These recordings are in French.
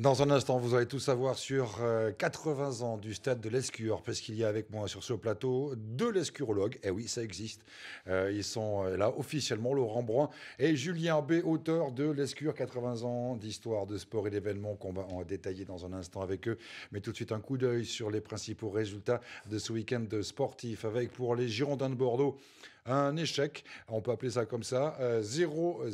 Dans un instant, vous allez tout savoir sur 80 euh, ans du stade de l'Escure, parce qu'il y a avec moi sur ce plateau deux l'escurologues. Eh oui, ça existe. Euh, ils sont euh, là officiellement, Laurent Brun et Julien B, auteur de l'Escure 80 ans d'histoire, de sport et d'événements qu'on va en détailler dans un instant avec eux. Mais tout de suite, un coup d'œil sur les principaux résultats de ce week-end sportif, avec pour les Girondins de Bordeaux un échec, on peut appeler ça comme ça, 0-0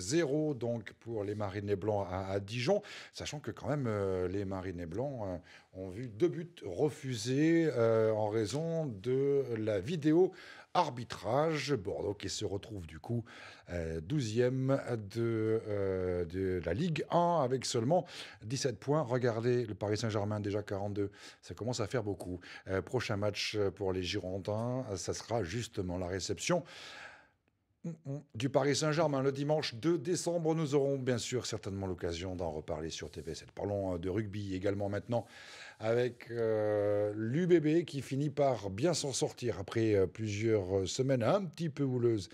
euh, donc pour les Marinés Blancs à, Dijon, sachant que quand même euh, les Marinés Blancs euh, ont vu deux buts refusés en raison de la vidéo arbitrage. Bordeaux qui se retrouve du coup 12e euh, de, euh, de la Ligue 1 avec seulement 17 points. Regardez le Paris Saint-Germain déjà 42. Ça commence à faire beaucoup. Euh, prochain match pour les Girondins, ça sera justement la réception du Paris Saint-Germain. Le dimanche 2 décembre, nous aurons bien sûr certainement l'occasion d'en reparler sur TV7. Parlons euh, de rugby également maintenant avec euh, l'UBB qui finit par bien s'en sortir après euh, plusieurs semaines un petit peu houleuses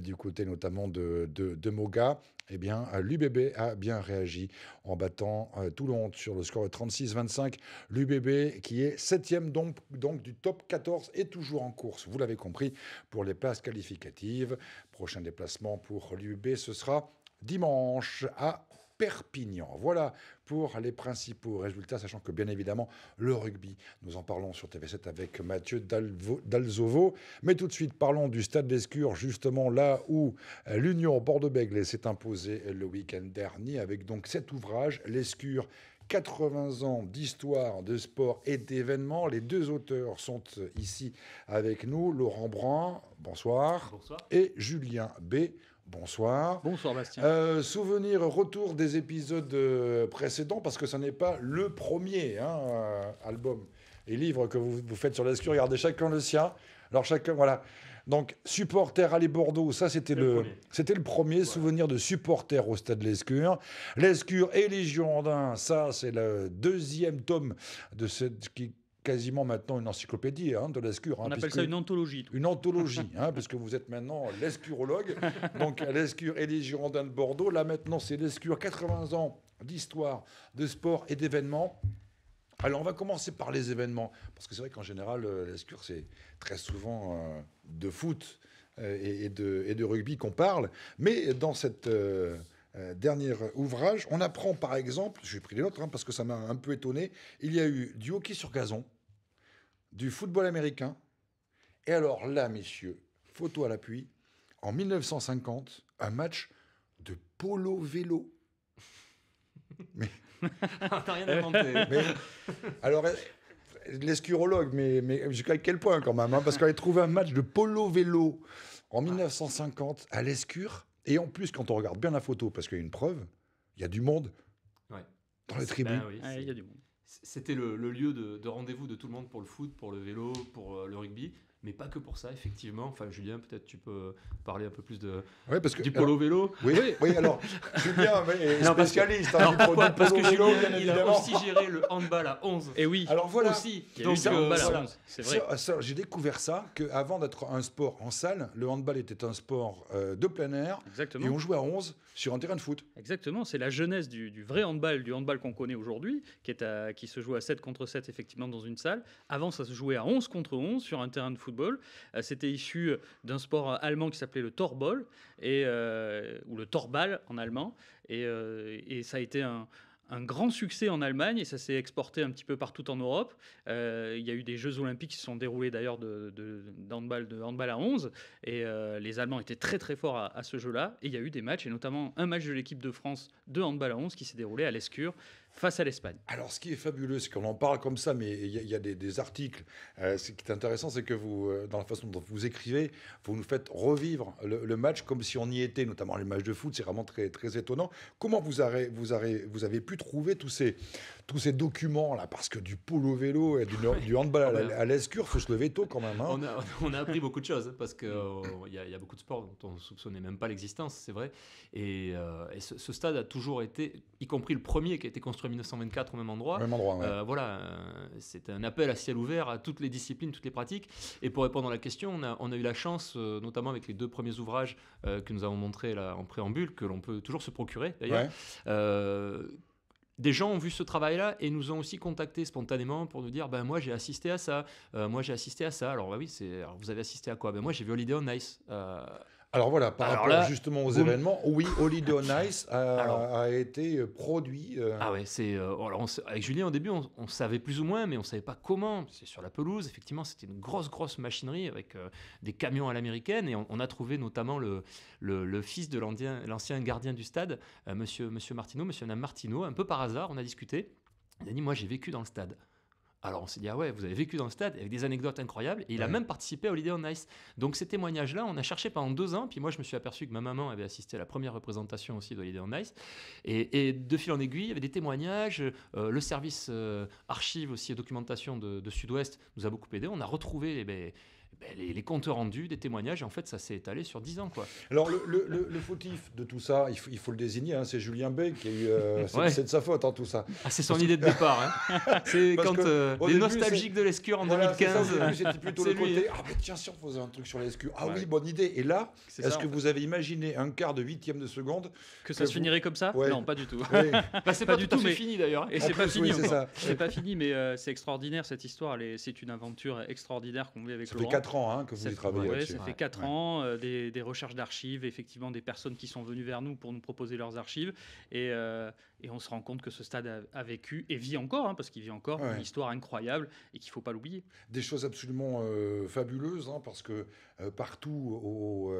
du côté notamment de, de, de Moga eh bien, euh, l'UBB a bien réagi en battant euh, Toulon sur le score de 36-25. L'UBB qui est septième donc, donc du top 14 est toujours en course, vous l'avez compris, pour les places qualificatives. Prochain déplacement pour l'UBB, ce sera dimanche à Perpignan. Voilà pour les principaux résultats, sachant que bien évidemment le rugby, nous en parlons sur TV7 avec Mathieu Dalzovo. Mais tout de suite, parlons du Stade d'Escure, justement là où euh, l'Union Bordeaux-Bègles s'est imposée le week-end dernier avec donc cet ouvrage, l'Escure. 80 ans d'histoire, de sport et d'événements. Les deux auteurs sont euh, ici avec nous, Laurent Brun, bonsoir. et Julien B. Bonsoir. Bonsoir Bastien. Euh, souvenir, retour des épisodes euh, précédents, parce que ce n'est pas le premier hein, euh, album et livre que vous, faites sur l'escur. Regardez chacun le sien. Alors chacun, voilà. Donc, supporter à les Bordeaux, ça c'était le, le premier, souvenir de supporter au stade Lescure. Lescure et les Girondins, ça c'est le deuxième tome de cette qui quasiment maintenant une encyclopédie hein, de l'escure. Hein, on appelle ça une anthologie. Une anthologie, hein, parce que vous êtes maintenant l'escurologue. Donc l'escure et les Girondins de Bordeaux. Là maintenant, c'est l'escure. 80 ans d'histoire, de sport et d'événements. Alors, on va commencer par les événements, parce que c'est vrai qu'en général, euh, l'escure, c'est très souvent euh, de foot euh, et, de, et de, rugby qu'on parle. Mais dans cet dernier ouvrage, on apprend par exemple, j'ai pris les autres hein, parce que ça m'a un peu étonné, il y a eu du hockey sur gazon, du football américain. Et alors là, messieurs, photo à l'appui, en 1950, un match de polo-vélo. Mais... Ah, rien Mais, alors, l'escurologue, mais, mais jusqu'à quel point quand même hein, Parce qu'on avait trouvé un match de polo-vélo en 1950 à l'escure. Et en plus, quand on regarde bien la photo, parce qu'il y a une preuve, il y a du monde dans les tribunes. Ah il y a du monde c'était le, lieu de rendez-vous de tout le monde pour le foot, pour le vélo, pour euh, le rugby mais pas que pour ça, effectivement. Enfin, Julien, peut-être tu peux parler un peu plus de parce que, du polo vélo. Oui, oui, alors Julien est spécialiste parce parce que hein, Julien, il a aussi géré le handball à 11. Et oui. Alors voilà. Aussi. Donc, handball à 11. C'est vrai. J'ai découvert ça que avant d'être un sport en salle, le handball était un sport euh, de plein air. Exactement. Et on jouait à 11 sur un terrain de foot. Exactement. C'est la jeunesse du, vrai handball, du handball qu'on connaît aujourd'hui, qui est qui se joue à 7 contre 7 effectivement dans une salle. Avant, ça se jouait à 11 contre 11 sur un terrain de foot euh, c'était issu euh, d'un sport euh, allemand qui s'appelait le Torball, et, ou le Torball en allemand. Et, ça a été un, grand succès en Allemagne et ça s'est exporté un petit peu partout en Europe. il y a eu des Jeux olympiques qui se sont déroulés d'ailleurs de, de, handball, à 11 et les Allemands étaient très très forts à, à ce jeu-là. Et il y a eu des matchs et notamment un match de l'équipe de France de handball à 11 qui s'est déroulé à l'Escure face à l'Espagne. Alors, ce qui est fabuleux, c'est qu'on en parle comme ça, mais il y, a des, articles. Euh, ce qui est intéressant, c'est que vous, euh, dans la façon dont vous écrivez, vous nous faites revivre le, match comme si on y était, notamment les matchs de foot. C'est vraiment très, très étonnant. Comment vous avez, vous vous avez pu trouver tous ces, tous ces documents-là Parce que du polo vélo et du, handball à, ah ben à l'escure, il faut se lever tôt quand même. Hein. On, a, appris beaucoup de choses, parce qu'il euh, y, a, beaucoup de sports dont on ne soupçonnait même pas l'existence, c'est vrai. Et, ce stade a toujours été, y compris le premier qui a été construit 1924 au même endroit. Euh, voilà, euh, c'est un appel à ciel ouvert à toutes les disciplines, toutes les pratiques. Et pour répondre à la question, on a, eu la chance, euh, notamment avec les deux premiers ouvrages que nous avons montrés en préambule, que l'on peut toujours se procurer d'ailleurs. des gens ont vu ce travail-là et nous ont aussi contactés spontanément pour nous dire ben moi j'ai assisté à ça, moi j'ai assisté à ça. Alors bah oui, vous avez assisté à quoi ben, moi j'ai vu Holiday on Ice. Alors voilà, par rapport justement aux événements, oui, Holiday on Ice a, été euh, produit. Euh. Ah ouais, euh, oh, avec Julien, au début, on, savait plus ou moins, mais on savait pas comment. C'est sur la pelouse, effectivement, c'était une grosse, grosse machinerie avec des camions à l'américaine. Et on, a trouvé notamment le, fils de l'ancien gardien du stade, monsieur, monsieur M. monsieur Martineau, un peu par hasard, on a discuté. Il a dit Moi, j'ai vécu dans le stade. Alors on s'est dit, ah ouais, vous avez vécu dans le stade avec des anecdotes incroyables. Et il a même participé à Holiday on Ice. Donc ces témoignages-là, on a cherché pendant deux ans. Puis moi, je me suis aperçu que ma maman avait assisté à la première représentation aussi d'Holiday on Ice. Et, de fil en aiguille, il y avait des témoignages. Euh, le service euh, archive aussi et documentation de, Sud-Ouest nous a beaucoup aidé. On a retrouvé les... Eh ben, ben, les, comptes rendus, des témoignages, en fait, ça s'est étalé sur 10 ans. Quoi. Alors, le, fautif de tout ça, il faut, le désigner, hein, c'est Julien Bay qui a eu. Euh, c'est de sa faute, hein, tout ça. Ah, c'est son idée de départ. Hein. c'est quand euh, les nostalgiques de l'escure en 2015. C'était plutôt le côté. Ah, mais tiens, si on faisait un truc sur l'escure. Ah oui, bonne idée. Et là, est-ce que vous avez imaginé un quart de huitième de seconde Que ça se finirait comme ça Non, pas du tout. Bah, bah, c'est pas, du tout, mais fini d'ailleurs. Et c'est pas fini. C'est pas fini, mais c'est extraordinaire cette histoire. C'est une aventure extraordinaire qu'on vit avec Laurent. 4 ans hein, que vous y travaillez. Oui, ça fait 4 ans, euh, des, recherches d'archives, effectivement des personnes qui sont venues vers nous pour nous proposer leurs archives. Et, euh, on se rend compte que ce stade a, vécu et vit encore, hein, parce qu'il vit encore une histoire incroyable et qu'il ne faut pas l'oublier. Des choses absolument euh, fabuleuses, hein, parce que partout au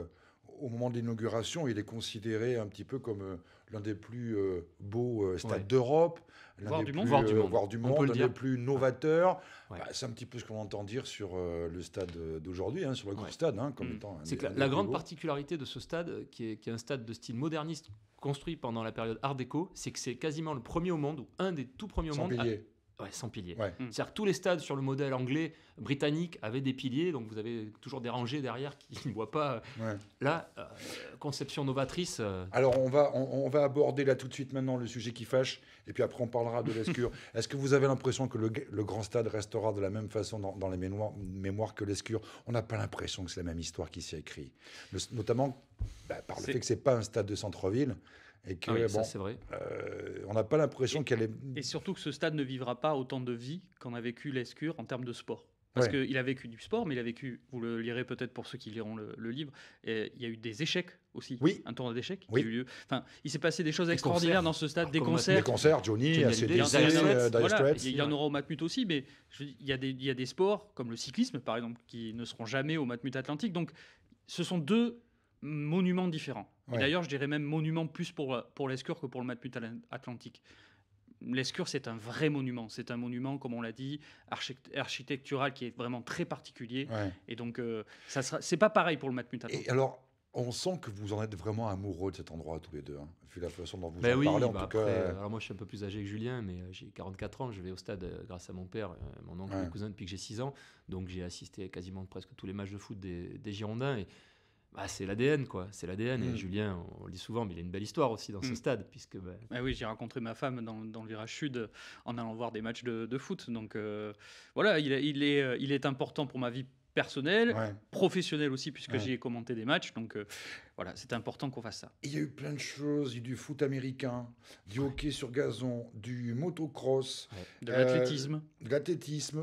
au moment de l'inauguration, il est considéré un petit peu comme euh, l'un des plus euh, beaux euh, stades d'Europe, l'un des plus, monde, des plus novateurs. Bah, c'est un petit peu ce qu'on entend dire sur le stade d'aujourd'hui, hein, sur le grand stade, hein, comme mmh. étant. C'est la, grande particularité de ce stade, qui est, un stade de style moderniste construit pendant la période Art déco, c'est que c'est quasiment le premier au monde ou un des tout premiers au monde. Ouais, sans piliers. Hmm. C'est-à-dire que tous les stades sur le modèle anglais, britannique, avaient des piliers, donc vous avez toujours des rangées derrière qui ne voient pas. Euh, ouais. Là, euh, conception novatrice. Euh. Alors on va, on, va aborder là tout de suite maintenant le sujet qui fâche, et puis après on parlera de l'escure. Est-ce que vous avez l'impression que le, grand stade restera de la même façon dans, les mémoires, que l'escure On n'a pas l'impression que c'est la même histoire qui s'y écrite. notamment bah, par le fait que ce n'est pas un stade de centre-ville. Et ah bon, c'est vrai. Euh, on n'a pas l'impression qu'elle est. Et surtout que ce stade ne vivra pas autant de vie qu'en a vécu Lescure en termes de sport. Parce qu'il a vécu du sport, mais il a vécu, vous le lirez peut-être pour ceux qui liront le, livre, il y a eu des échecs aussi. Oui. Un tournoi d'échecs Enfin, il s'est passé des choses extraordinaires dans ce stade, ah, des concerts. Des concerts, Johnny, Il y en aura au Matmut aussi, mais il, y a il y a des sports, comme le cyclisme par exemple, qui ne seront jamais au Matmut Atlantique. Donc, ce sont deux monuments différents d'ailleurs, je dirais même monument plus pour, pour l'Escure que pour le Matmut Atlantique. L'Escure, c'est un vrai monument. C'est un monument, comme on l'a dit, architectural qui est vraiment très particulier. Et donc, ce euh, ça c'est pas pareil pour le Matmut Atlantique. Et alors, on sent que vous en êtes vraiment amoureux de cet endroit tous les deux, hein, vu la façon dont vous ben en parlez. En bah tout cas, alors moi, je suis un peu plus âgé que Julien, mais euh, j'ai 44 ans. Je vais au stade euh, grâce à mon père, mon oncle, et cousin depuis que j'ai 6 ans. Donc j'ai assisté à quasiment presque tous les matchs de foot des, Girondins. Et bah, c'est l'ADN, quoi. C'est l'ADN. Et mm. Julien, on, le dit souvent, mais il a une belle histoire aussi dans ce mm. stade, puisque. Bah, bah oui, j'ai rencontré ma femme dans, le virage sud euh, en allant voir des matchs de, foot. Donc euh, voilà, euh, il, est, important pour ma vie personnelle, professionnelle aussi, puisque j'y ai commenté des matchs. Donc voilà, c'est important qu'on fasse ça. Il y a eu plein de choses. Il du foot américain, du hockey sur gazon, du motocross, de l'athlétisme,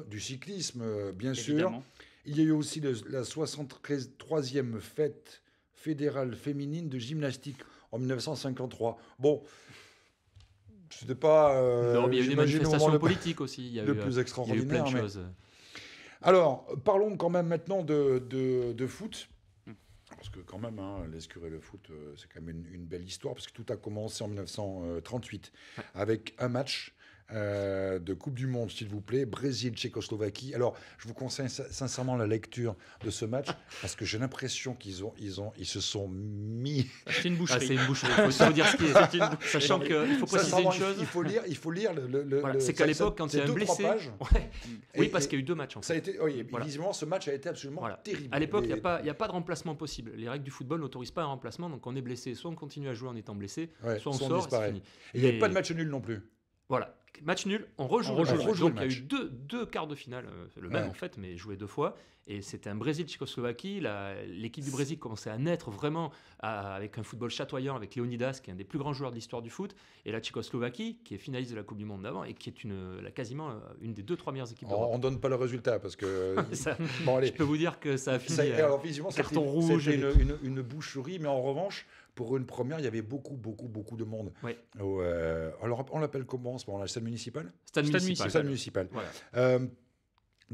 du cyclisme, bien Évidemment. sûr. Il y a eu aussi la 73e fête fédérale féminine de gymnastique en 1953. Bon, c'était pas. Euh, il y a eu des manifestations politiques aussi. Il y a eu, euh, plus extraordinaire. plein de choses. Alors, parlons quand même maintenant de, de, de foot. Hmm. Parce que quand même, hein, le foot, euh, c'est quand même une, belle histoire, parce que tout a commencé en 1938 avec un match euh, de Coupe du Monde, s'il vous plaît, Brésil, Tchécoslovaquie. Alors, je vous conseille sincèrement la lecture de ce match parce que j'ai l'impression qu'ils ont, ils ont, ils se sont mis. Ah, c'est une boucherie. Ah, c'est Il faut dire ce qui est. Une Sachant qu'il faut préciser une chose. Il faut lire, il faut lire le. c'est qu'à l'époque, quand il y a un blessé. Oui, parce qu'il y a eu deux matchs. a été, Visiblement, ce match a été absolument terrible. À l'époque, il n'y a, a, pas de remplacement possible. Les règles du football n'autorisent pas un remplacement, donc on est blessé. Soit on continue à jouer en étant blessé, soit on sort. et il n'y avait pas de match nul non plus. Voilà. Match nul, on rejoue, on rejoue, Donc, Il y a eu deux, quarts de finale, euh, le même en fait, mais joué deux fois. Et c'était un Brésil-Tchécoslovaquie. L'équipe du Brésil commençait à naître vraiment avec un football chatoyant, avec Leonidas, qui est un des plus grands joueurs de l'histoire du foot. Et la Tchécoslovaquie, qui est finaliste de la Coupe du Monde d'avant et qui est une, la, quasiment euh, une des deux, trois meilleures équipes d'Europe. On ne donne pas le résultat parce que. Euh, je peux vous dire que ça a fini. alors, euh, visiblement, carton rouge. C'était une, boucherie, mais en revanche, pour une première, il y avait beaucoup, beaucoup, beaucoup de monde. alors, on l'appelle comment en ce moment-là Stade municipale. Stade, municipal. Stade Voilà.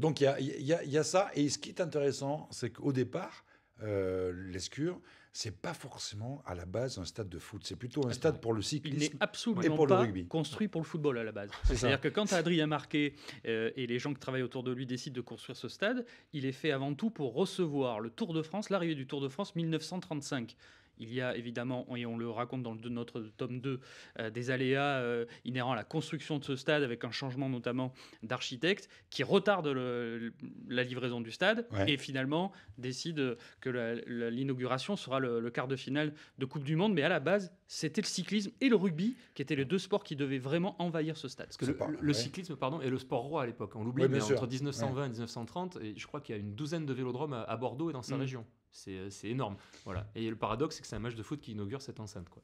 Donc il y a, ça. Et ce qui est intéressant, c'est qu'au départ, euh, l'escure, c'est pas forcément à la base un stade de foot. C'est plutôt un stade pour le cyclisme absolument et pour le rugby. construit pour le football à la base. C'est-à-dire que quand Adrien Marquet marqué euh, et les gens qui travaillent autour de lui décident de construire ce stade, il est fait avant tout pour recevoir le Tour de France, l'arrivée du Tour de France 1935. Il y a évidemment, et on le raconte dans notre tome 2, euh, des aléas euh, inhérents à la construction de ce stade, avec un changement notamment d'architecte, qui retarde la livraison du stade, et finalement décide que l'inauguration sera le, quart de finale de Coupe du Monde. Mais à la base, c'était le cyclisme et le rugby qui étaient les deux sports qui devaient vraiment envahir ce stade. le, cyclisme pardon, est le sport roi à l'époque, on l'oublie, mais entre 1920 et 1930, je crois qu'il y a une douzaine de vélodromes à, Bordeaux et dans sa mm. région. Euh, c'est énorme. Voilà. Et le paradoxe, c'est que c'est un match de foot qui inaugure cette enceinte. Quoi.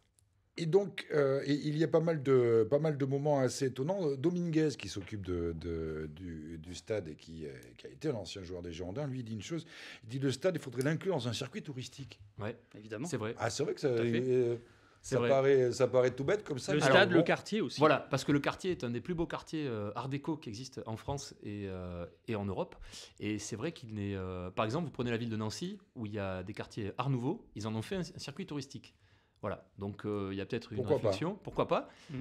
Et donc, euh, il y a pas mal, de, pas mal de moments assez étonnants. Dominguez, qui s'occupe de, du, stade et qui, euh, qui a été l'ancien joueur des Girondins, lui dit une chose. Il dit le stade, il faudrait l'inclure dans un circuit touristique. Oui, évidemment. C'est vrai. Ah, c'est vrai que ça... Ça paraît, ça paraît tout bête comme ça. Le stade, le quartier aussi. Voilà, parce que le quartier est un des plus beaux quartiers euh, Art déco qui existe en France euh, et, en Europe. Et c'est vrai qu'il n'est. Euh, par exemple, vous prenez la ville de Nancy où il y a des quartiers Art Nouveau. Ils en ont fait un, circuit touristique. Voilà, donc il y a peut-être une réflexion. Pourquoi pas mm.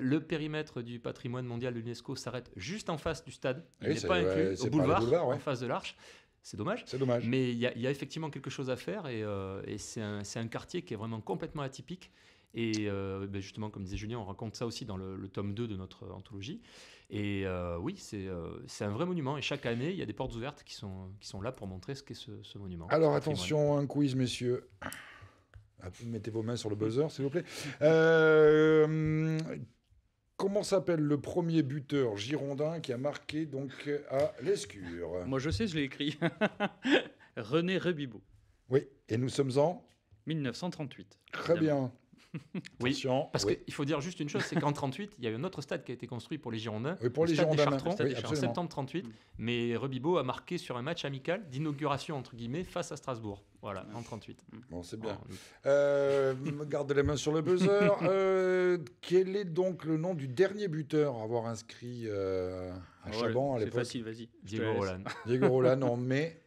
Le périmètre du patrimoine mondial de l'UNESCO s'arrête juste en face du stade. Il n'est pas inclus au boulevard, en face de l'arche. C'est dommage. C'est dommage. Mais il y, a effectivement quelque chose à faire et, euh, c'est un, quartier qui est vraiment complètement atypique. Et euh, ben justement, comme disait Julien, on raconte ça aussi dans le, tome 2 de notre anthologie. Et euh, oui, c'est un vrai monument. Et chaque année, il y a des portes ouvertes qui sont, qui sont là pour montrer ce qu'est ce, ce, monument. Alors attention, un quiz, messieurs. Ah, mettez vos mains sur le buzzer, s'il vous plaît. Comment s'appelle le premier buteur girondin qui a marqué donc à l'Escure Moi je sais, je l'ai écrit. René Rebibo. Oui, et nous sommes en 1938. Très bien oui, parce qu'il faut dire juste une chose, c'est qu'en 38, il y a un autre stade qui a été construit pour les Girondins, pour le les stade Girondins, des Chartrons, en septembre 38. Mm. Mais Rebibo a marqué sur un match amical d'inauguration entre guillemets face à Strasbourg. Voilà, en 38. Bon, c'est bien. Euh, gardez les mains sur le buzzer. Euh, quel est donc le nom du dernier buteur à avoir inscrit euh, à ah Chaban à l'époque C'est facile, vas-y. Diego Roland. Diego Roland en mai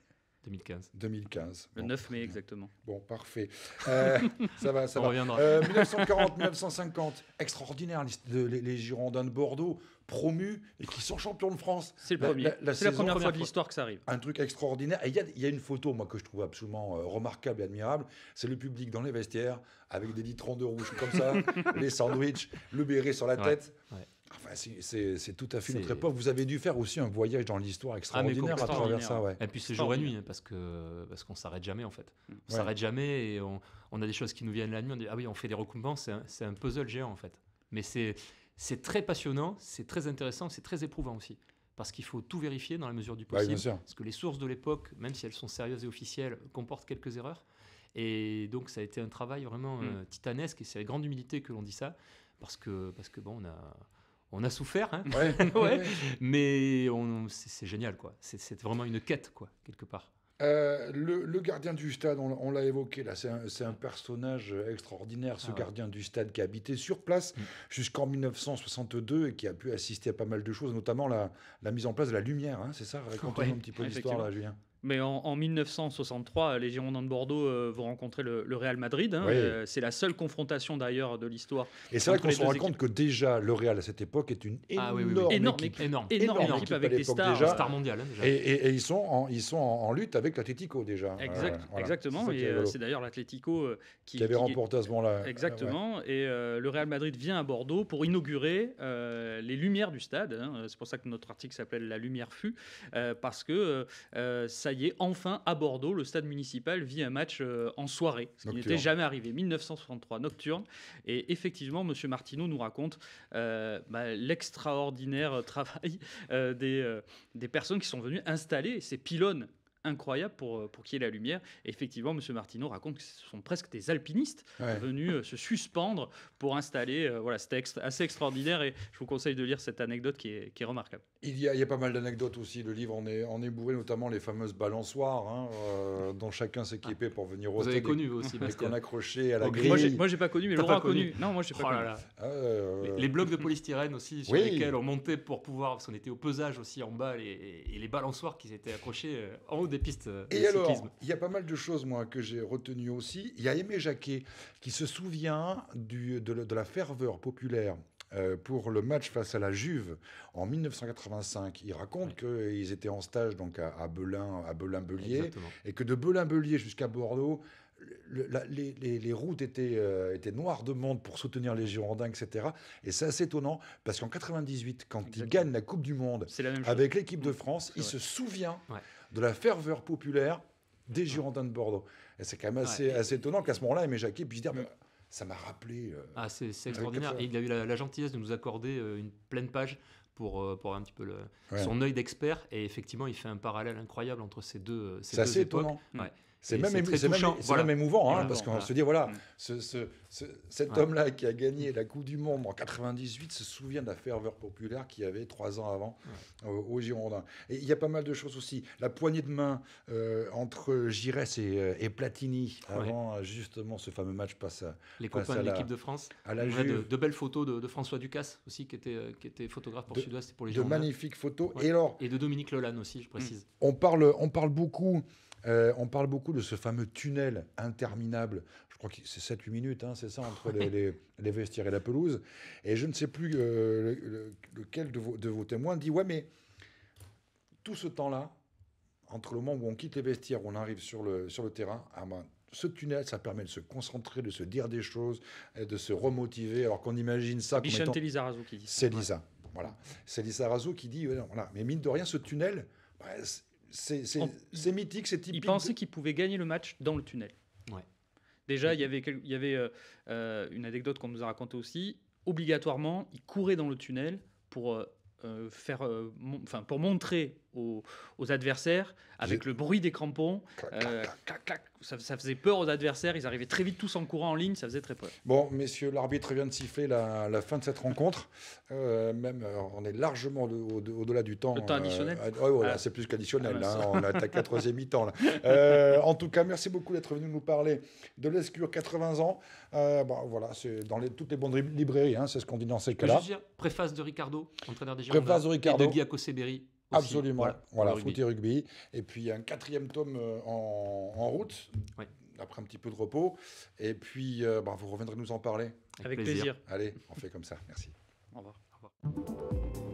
2015. 2015. Le 9 mai exactement. Bon, parfait. Euh, ça va, ça On va. reviendra. 1940-1950, euh, extraordinaire les, Girondins de Bordeaux, promus et qui sont champions de France. C'est le premier. C'est la première fois de l'histoire que ça arrive. Un truc extraordinaire. il y, a une photo, moi, que je trouve absolument euh, remarquable et admirable. C'est le public dans les vestiaires avec des litrons de rouge comme ça, les sandwichs, le béret sur la tête. Ouais c'est tout à fait notre époque. Vous avez dû faire aussi un voyage dans l'histoire ah, extraordinaire à travers ça. Ouais. Et puis c'est jour et nuit, hein, parce qu'on parce qu'on s'arrête jamais en fait. Mm. On s'arrête jamais et on, a des choses qui nous viennent la nuit. On dit Ah oui, on fait des recoupements, c'est un, puzzle géant en fait. Mais c'est très passionnant, c'est très intéressant, c'est très éprouvant aussi. Parce qu'il faut tout vérifier dans la mesure du bah possible. parce que les sources de l'époque, même si elles sont sérieuses et officielles, comportent quelques erreurs. Et donc ça a été un travail vraiment mm. euh, titanesque et c'est avec grande humilité que l'on dit ça. Parce que, parce que bon, on a on a souffert, hein. mais c'est, génial, quoi. C'est, vraiment une quête, quoi, quelque part. Euh, le, gardien du stade, on, l'a évoqué là, c'est un, personnage extraordinaire, ce ah gardien du stade qui a habité sur place mm. jusqu'en 1962 et qui a pu assister à pas mal de choses, notamment la, mise en place de la lumière, hein. c'est ça Raconte-nous un petit peu l'histoire Julien. Mais en, 1963, les Girondins de Bordeaux euh, vont rencontrer le, Real Madrid. Hein, euh, c'est la seule confrontation d'ailleurs de l'histoire. Et c'est vrai qu'on se rend compte que déjà le Real à cette époque est une ah énorme, énorme équipe, énorme, avec des stars, hein. mondiales. Hein, et, ils sont en, ils sont en, lutte avec l'Atlético déjà. Exactement. Et euh, c'est d'ailleurs l'Atlético qui, avait remporté à ce moment-là. Exactement. Et le Real Madrid vient à Bordeaux pour inaugurer les lumières du stade. C'est pour ça que notre article s'appelle La lumière fut parce que ça y est, enfin à Bordeaux, le stade municipal vit un match euh, en soirée, ce qui n'était jamais arrivé. 1963, nocturne. Et effectivement, M. Martineau nous raconte euh, bah, l'extraordinaire travail euh, des, des personnes qui sont venues installer ces pylônes incroyable pour, euh, pour qu'il y ait la lumière. effectivement, M. Martineau raconte que ce sont presque des alpinistes venus euh, se suspendre pour installer. Euh, voilà, c'était texte assez extraordinaire et je vous conseille de lire cette anecdote qui est, remarquable. Il y, a, pas mal d'anecdotes aussi. Le livre en est, en est bourré, notamment les fameuses balançoires hein, dont chacun s'équipait pour venir au Vous avez connu aussi, parce qu'on accrochait à la grille. Moi, j'ai pas connu, mais Laurent a connu. Non, moi, j'ai pas oh connu. Là ah, Les, blocs de polystyrène aussi, sur lesquels on montait pour pouvoir, parce qu'on était au pesage aussi en bas, et les balançoires qui étaient accrochés en haut des pistes. Euh, et alors, il y a pas mal de choses, moi, que j'ai retenues aussi. Il y a Aimé Jacquet qui se souvient de, la ferveur populaire euh, pour le match face à la Juve en 1985. Il raconte qu'ils étaient en stage donc à, Belin, à belin belier et que de belin belier jusqu'à Bordeaux, les, routes étaient, euh, étaient noires de monde pour soutenir les Girondins, etc. Et c'est assez étonnant parce qu'en 98, quand il gagne la Coupe du Monde avec l'équipe de mmh. France, il se souvient de la ferveur populaire des Girondins de Bordeaux. Et c'est quand même assez, étonnant qu'à ce moment-là, met Jacquet puis dire. dit « ça m'a rappelé. Euh, ah, c'est extraordinaire. Et il a eu la, gentillesse de nous accorder euh, une pleine page pour, pour un petit peu le, son œil d'expert. Et effectivement, il fait un parallèle incroyable entre ces deux, ces deux époques. Étonnant. Ouais. Mmh. C'est même, émouvant, hein, parce qu'on va se dit, voilà, mm. ce, cet homme-là qui a gagné la Coupe du Monde en 98 se souvient de la ferveur populaire qu'il y avait trois ans avant aux euh, au, Et il y a pas mal de choses aussi. La poignée de main euh, entre Giresse et, euh, Platini avant justement ce fameux match passe à Les copains à de l'équipe de France. À la De, belles photos de, François Ducasse aussi, qui était, qui était photographe pour Sud-Ouest et pour les Girondins. De magnifiques photos. Et, alors, et de Dominique Lolan aussi, je précise. Mm. On parle, on parle beaucoup euh, on parle beaucoup de ce fameux tunnel interminable. Je crois que c'est 7-8 minutes, hein, c'est ça, entre les, vestiaires et la pelouse. Et je ne sais plus euh, lequel de vos, témoins dit Ouais, mais tout ce temps-là, entre le moment où on quitte les vestiaires, où on arrive sur le, terrain, ah ben, ce tunnel, ça permet de se concentrer, de se dire des choses, de se remotiver, alors qu'on imagine ça comme étant... Razou qui dit C'est Lisa, voilà. C'est Lisa Razou qui dit, euh, mais mine de rien, ce tunnel, bah, c'est mythique, c'est typique. Ils pensaient qu'ils pouvaient gagner le match dans le tunnel. Déjà, il y avait, y avait euh, une anecdote qu'on nous a racontée aussi. Obligatoirement, ils couraient dans le tunnel pour, euh, euh, faire, enfin, pour montrer aux, adversaires avec le bruit des crampons. Euh, ça, faisait peur aux adversaires. Ils arrivaient très vite tous en courant en ligne. Ça faisait très peur. Bon, messieurs, l'arbitre vient de siffler la, la fin de cette rencontre. Euh, même, euh, on est largement au-delà du temps. Le temps additionnel ah, voilà, ah. c'est plus qu'additionnel. Ah, hein, on attaque la troisième mi-temps. en tout cas, merci beaucoup d'être venu nous parler de l'escure 80 ans. Bah, voilà, c'est dans les, toutes les bonnes librairies. Hein, c'est ce qu'on dit dans ces cas-là. Préface de Ricardo, entraîneur des Girondins. Préface de Ricardo. Et Absolument. Voilà, foot et rugby. Et puis un quatrième tome euh, en, route. Après un petit peu de repos. Et puis, euh, bah, vous reviendrez nous en parler. Avec, plaisir. plaisir. Allez, on fait comme ça. Merci. Au revoir. Au revoir.